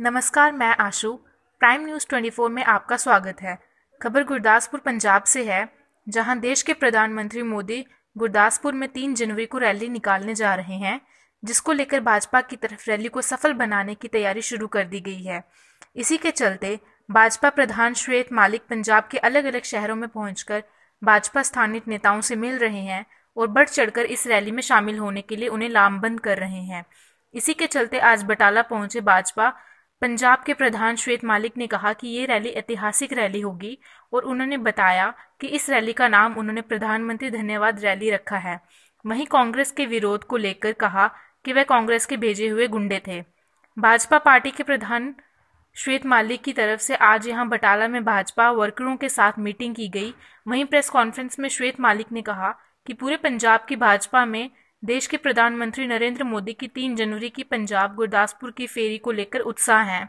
नमस्कार मैं आशु prime news 24 में आपका स्वागत है खबर गुरदासपुर पंजाब से है जहां देश के प्रधानमंत्री मोदी गुरदासपुर में तीन जनवरी को रैली निकालने जा रहे हैं जिसको लेकर भाजपा की तरफ रैली को सफल बनाने की तैयारी शुरू कर दी गई है इसी के चलते भाजपा प्रधान श्वेत मालिक पंजाब के अलग अलग शहरों में पहुंचकर भाजपा स्थानीय नेताओं से मिल रहे हैं और बढ़ चढ़कर इस रैली में शामिल होने के लिए उन्हें लामबंद कर रहे हैं इसी के चलते आज बटाला पहुंचे भाजपा पंजाब के प्रधान श्वेत मालिक ने कहा कि ये रैली ऐतिहासिक रैली होगी और उन्होंने बताया कि इस रैली का नाम उन्होंने प्रधानमंत्री धन्यवाद रैली रखा है वहीं कांग्रेस के विरोध को लेकर कहा कि वह कांग्रेस के भेजे हुए गुंडे थे भाजपा पार्टी के प्रधान श्वेत मालिक की तरफ से आज यहां बटाला में भाजपा वर्करों के साथ मीटिंग की गई वहीं प्रेस कॉन्फ्रेंस में श्वेत मालिक ने कहा कि पूरे पंजाब की भाजपा में देश के प्रधानमंत्री नरेंद्र मोदी की तीन जनवरी की पंजाब गुरदासपुर की फेरी को लेकर उत्साह है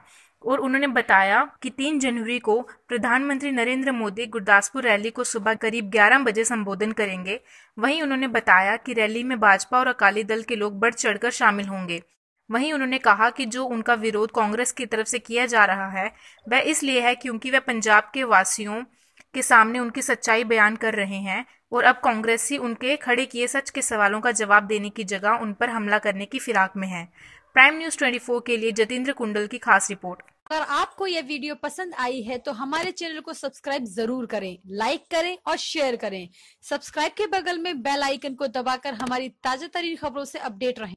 और उन्होंने बताया कि तीन जनवरी को प्रधानमंत्री नरेंद्र मोदी गुरदासपुर रैली को सुबह करीब 11 बजे संबोधन करेंगे वहीं उन्होंने बताया कि रैली में भाजपा और अकाली दल के लोग बढ़ चढ़कर शामिल होंगे वहीं उन्होंने कहा कि जो उनका विरोध कांग्रेस की तरफ से किया जा रहा है वह इसलिए है क्योंकि वह पंजाब के वासियों के सामने उनकी सच्चाई बयान कर रहे हैं और अब कांग्रेसी उनके खड़े किए सच के सवालों का जवाब देने की जगह उन पर हमला करने की फिराक में है प्राइम न्यूज 24 के लिए जतेंद्र कुंडल की खास रिपोर्ट अगर आपको यह वीडियो पसंद आई है तो हमारे चैनल को सब्सक्राइब जरूर करें लाइक करें और शेयर करें सब्सक्राइब के बगल में बेल आइकन को दबाकर हमारी ताजा तरीन खबरों से अपडेट रहें